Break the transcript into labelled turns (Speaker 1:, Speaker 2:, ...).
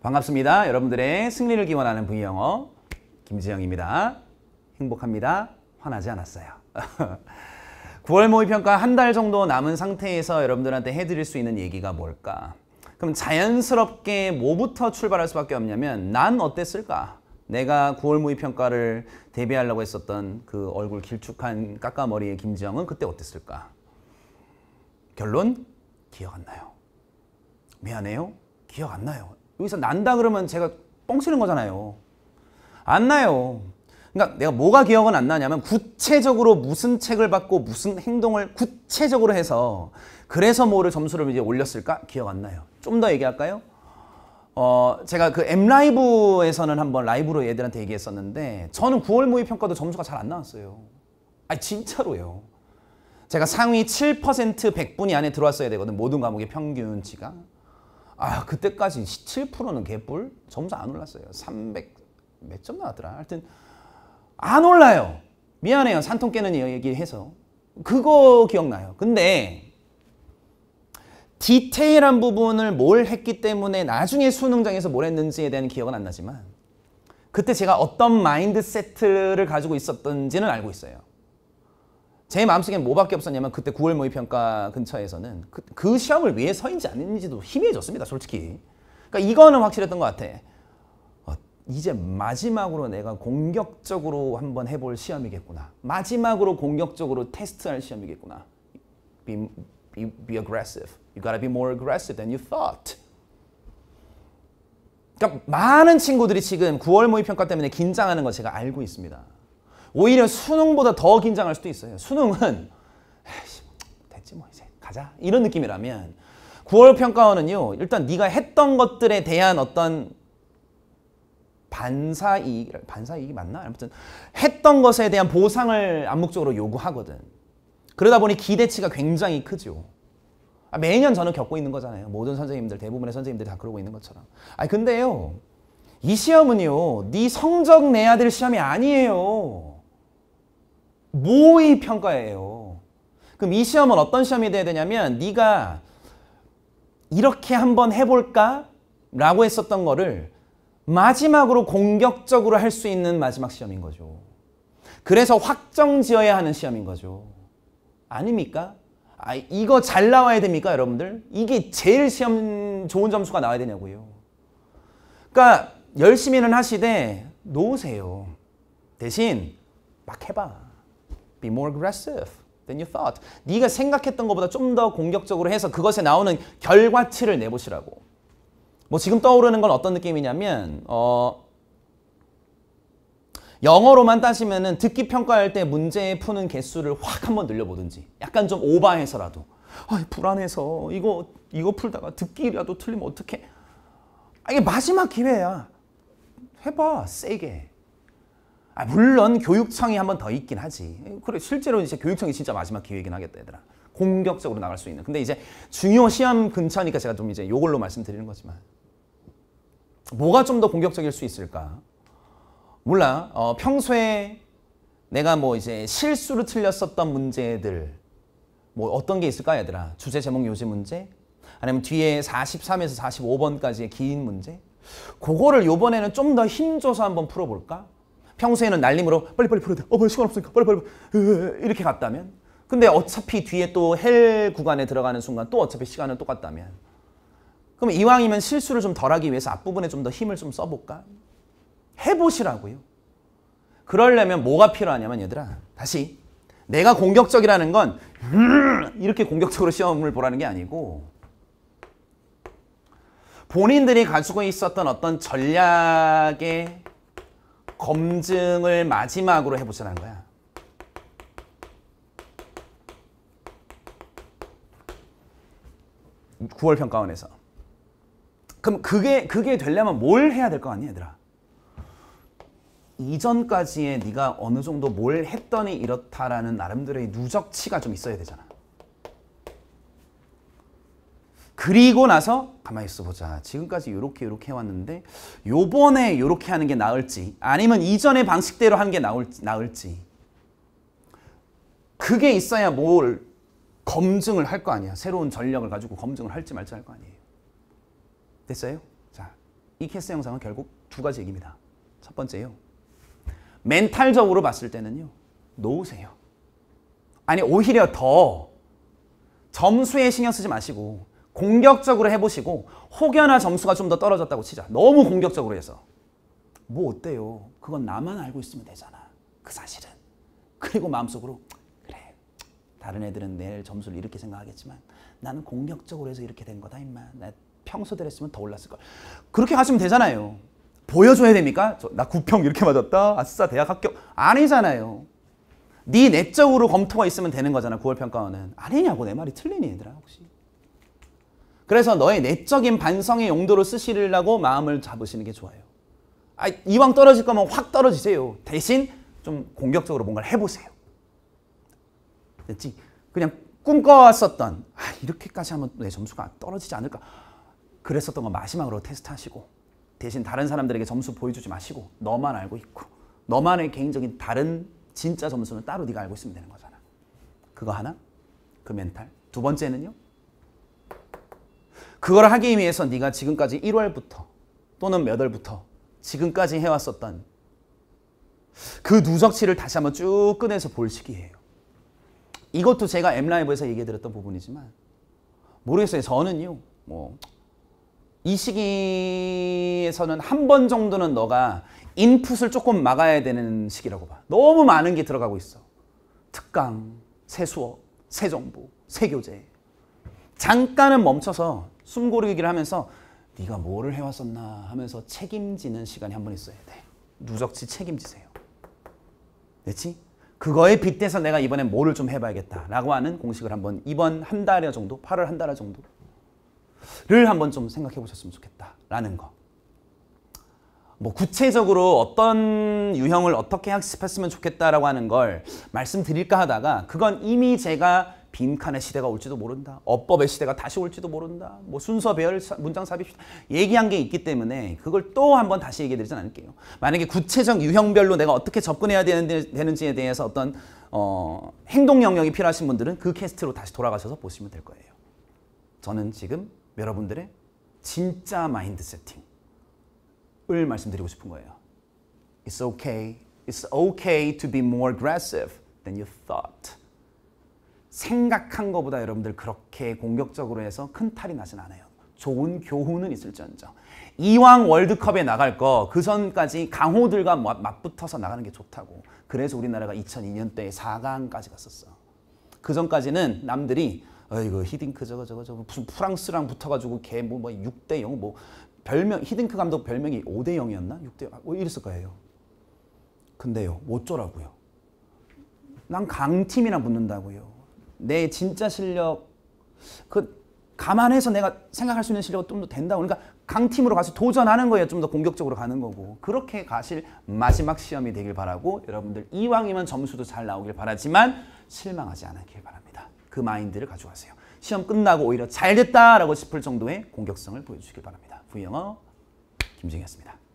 Speaker 1: 반갑습니다. 여러분들의 승리를 기원하는 V영어 김지영입니다. 행복합니다. 화나지 않았어요. 9월 모의평가 한 달 정도 남은 상태에서 여러분들한테 해드릴 수 있는 얘기가 뭘까? 그럼 자연스럽게 뭐부터 출발할 수밖에 없냐면 난 어땠을까? 내가 9월 모의평가를 대비하려고 했었던 그 얼굴 길쭉한 까까머리의 김지영은 그때 어땠을까? 결론? 기억 안 나요. 미안해요? 기억 안 나요. 여기서 난다 그러면 제가 뻥치는 거잖아요. 안 나요. 그러니까 내가 뭐가 기억은 안 나냐면 구체적으로 무슨 책을 받고 무슨 행동을 구체적으로 해서 그래서 뭐를 점수를 이제 올렸을까? 기억 안 나요. 좀 더 얘기할까요? 어, 제가 그 M라이브에서는 한번 라이브로 얘들한테 얘기했었는데 저는 9월 모의평가도 점수가 잘 안 나왔어요. 아 진짜로요. 제가 상위 7% 1 0 0분위 안에 들어왔어야 되거든. 모든 과목의 평균치가. 아 그때까지 1 7%는 개뿔 점수 안 올랐어요. 300 몇 점 나왔더라. 하여튼 안 올라요. 미안해요. 산통 깨는 얘기를 해서. 그거 기억나요. 근데 디테일한 부분을 뭘 했기 때문에 나중에 수능장에서 뭘 했는지에 대한 기억은 안 나지만 그때 제가 어떤 마인드세트를 가지고 있었던지는 알고 있어요. 제 마음속엔 뭐밖에 없었냐면 그때 9월 모의평가 근처에서는 그, 그 시험을 위해서인지 아닌지도 희미해졌습니다. 솔직히. 그러니까 이거는 확실했던 것 같아. 어, 이제 마지막으로 내가 공격적으로 한번 해볼 시험이겠구나. 마지막으로 공격적으로 테스트할 시험이겠구나. Be, be, be aggressive. You gotta be more aggressive than you thought. 그러니까 많은 친구들이 지금 9월 모의평가 때문에 긴장하는 거 제가 알고 있습니다. 오히려 수능보다 더 긴장할 수도 있어요. 수능은 에이씨, 됐지 뭐 이제 가자 이런 느낌이라면 9월 평가원은요. 일단 네가 했던 것들에 대한 어떤 반사이익, 반사이익이 맞나? 아무튼 했던 것에 대한 보상을 암묵적으로 요구하거든. 그러다 보니 기대치가 굉장히 크죠. 아, 매년 저는 겪고 있는 거잖아요. 모든 선생님들, 대부분의 선생님들이 다 그러고 있는 것처럼. 아 근데요. 이 시험은요. 네 성적 내야 될 시험이 아니에요. 모의 평가예요. 그럼 이 시험은 어떤 시험이 돼야 되냐면 네가 이렇게 한번 해볼까? 라고 했었던 거를 마지막으로 공격적으로 할 수 있는 마지막 시험인 거죠. 그래서 확정 지어야 하는 시험인 거죠. 아닙니까? 아, 이거 잘 나와야 됩니까, 여러분들? 이게 제일 시험 좋은 점수가 나와야 되냐고요. 그러니까 열심히는 하시되 놓으세요. 대신 막 해봐. be more aggressive than you thought. 네가 생각했던 것보다 좀 더 공격적으로 해서 그것에 나오는 결과치를 내보시라고. 뭐 지금 떠오르는 건 어떤 느낌이냐면 어 영어로만 따시면은 듣기 평가할 때 문제 푸는 개수를 확 한번 늘려보든지 약간 좀 오바해서라도 아 불안해서 이거 이거 풀다가 듣기라도 틀리면 어떡해? 아, 이게 마지막 기회야. 해봐 세게. 아, 물론 교육청이 한 번 더 있긴 하지. 그래 실제로 이제 교육청이 진짜 마지막 기회이긴 하겠다 얘들아. 공격적으로 나갈 수 있는. 근데 이제 중요 시험 근처니까 제가 좀 이제 요걸로 말씀드리는 거지만 뭐가 좀 더 공격적일 수 있을까? 몰라. 어, 평소에 내가 뭐 이제 실수로 틀렸었던 문제들 뭐 어떤 게 있을까 얘들아? 주제 제목 요지 문제? 아니면 뒤에 43에서 45번까지의 긴 문제? 그거를 요번에는 좀 더 힘줘서 한번 풀어볼까? 평소에는 날림으로 빨리빨리 풀어야 돼. 어, 빨리 시간 없으니까 빨리빨리 빨리. 이렇게 갔다면 근데 어차피 뒤에 또 헬 구간에 들어가는 순간 또 어차피 시간은 똑같다면 그럼 이왕이면 실수를 좀 덜하기 위해서 앞부분에 좀 더 힘을 좀 써볼까? 해보시라고요. 그러려면 뭐가 필요하냐면 얘들아 다시 내가 공격적이라는 건 이렇게 공격적으로 시험을 보라는 게 아니고 본인들이 가지고 있었던 어떤 전략의 검증을 마지막으로 해보자는 거야. 구월 평가원에서. 그럼 그게 그게 되려면 뭘 해야 될거 아니야, 얘들아? 이전까지의 네가 어느 정도 뭘 했더니 이렇다라는 나름대로의 누적치가 좀 있어야 되잖아. 그리고 나서 가만히 있어 보자. 지금까지 이렇게 이렇게 해왔는데 요번에 이렇게 하는 게 나을지 아니면 이전의 방식대로 하는 게 나을지, 나을지 그게 있어야 뭘 검증을 할 거 아니야. 새로운 전략을 가지고 검증을 할지 말지 할 거 아니에요. 됐어요? 자, 이 캐스 영상은 결국 두 가지 얘기입니다. 첫 번째요. 멘탈적으로 봤을 때는요. 놓으세요. 아니 오히려 더 점수에 신경 쓰지 마시고 공격적으로 해보시고 혹여나 점수가 좀 더 떨어졌다고 치자. 너무 공격적으로 해서. 뭐 어때요? 그건 나만 알고 있으면 되잖아. 그 사실은. 그리고 마음속으로 그래. 다른 애들은 내일 점수를 이렇게 생각하겠지만 나는 공격적으로 해서 이렇게 된 거다 임마. 나 평소대로 했으면 더 올랐을걸. 그렇게 하시면 되잖아요. 보여줘야 됩니까? 저, 나 9평 이렇게 맞았다. 아싸 대학 합격. 아니잖아요. 네 내적으로 검토가 있으면 되는 거잖아. 9월 평가원은. 아니냐고 내 말이 틀리니 얘들아 혹시. 그래서 너의 내적인 반성의 용도로 쓰시려고 마음을 잡으시는 게 좋아요. 아, 이왕 떨어질 거면 확 떨어지세요. 대신 좀 공격적으로 뭔가를 해보세요. 됐지? 그냥 꿈꿔왔었던 아, 이렇게까지 하면 내 점수가 떨어지지 않을까 그랬었던 거 마지막으로 테스트하시고 대신 다른 사람들에게 점수 보여주지 마시고 너만 알고 있고 너만의 개인적인 다른 진짜 점수는 따로 네가 알고 있으면 되는 거잖아. 그거 하나? 그 멘탈. 두 번째는요? 그걸 하기 위해서 네가 지금까지 1월부터 또는 몇 월부터 지금까지 해왔었던 그 누적치를 다시 한번 쭉 꺼내서 볼 시기예요. 이것도 제가 m 라이브에서 얘기해 드렸던 부분이지만 모르겠어요. 저는요. 뭐 이 시기에서는 한 번 정도는 너가 인풋을 조금 막아야 되는 시기라고 봐. 너무 많은 게 들어가고 있어. 특강, 새 수업, 새 정보, 새 교재. 잠깐은 멈춰서 숨고르기를 하면서 네가 뭐를 해왔었나 하면서 책임지는 시간이 한 번 있어야 돼. 누적치 책임지세요. 됐지? 그거에 빗대서 내가 이번에 뭐를 좀 해봐야겠다라고 하는 공식을 한번 이번 한 달여 정도, 8월 한 달여 정도를 한번 좀 생각해 보셨으면 좋겠다라는 거. 뭐 구체적으로 어떤 유형을 어떻게 학습했으면 좋겠다라고 하는 걸 말씀드릴까 하다가 그건 이미 제가 빈칸의 시대가 올지도 모른다. 어법의 시대가 다시 올지도 모른다. 뭐 순서 배열 문장 삽입 얘기한 게 있기 때문에 그걸 또 한 번 다시 얘기해 드리진 않을게요. 만약에 구체적 유형별로 내가 어떻게 접근해야 되는지, 에 대해서 어떤 어, 행동 영역이 필요하신 분들은 그 캐스트로 다시 돌아가셔서 보시면 될 거예요. 저는 지금 여러분들의 진짜 마인드 세팅을 말씀드리고 싶은 거예요. It's okay. It's okay to be more aggressive than you thought. 생각한 것보다 여러분들 그렇게 공격적으로 해서 큰 탈이 나진 않아요. 좋은 교훈은 있을지언정. 이왕 월드컵에 나갈 거 그 전까지 강호들과 맞붙어서 나가는 게 좋다고. 그래서 우리나라가 2002년도에 4강까지 갔었어. 그 전까지는 남들이 어이구 히딩크 저거 저거 저거 무슨 프랑스랑 붙어가지고 걔 뭐 6대 뭐 0뭐 별명 히딩크 감독 별명이 5대 0이었나? 6대 0뭐 아, 이랬을 거예요. 근데요 어쩌라고요? 난 강팀이랑 붙는다고요. 내 진짜 실력 그 감안해서 내가 생각할 수 있는 실력은좀더 된다. 그러니까 강팀으로 가서 도전하는 거예요. 좀 더 공격적으로 가는 거고. 그렇게 가실 마지막 시험이 되길 바라고 여러분들 이왕이면 점수도 잘 나오길 바라지만 실망하지 않길 바랍니다. 그 마인드를 가져가세요. 시험 끝나고 오히려 잘 됐다라고 싶을 정도의 공격성을 보여주시길 바랍니다. 부영어 김정희였습니다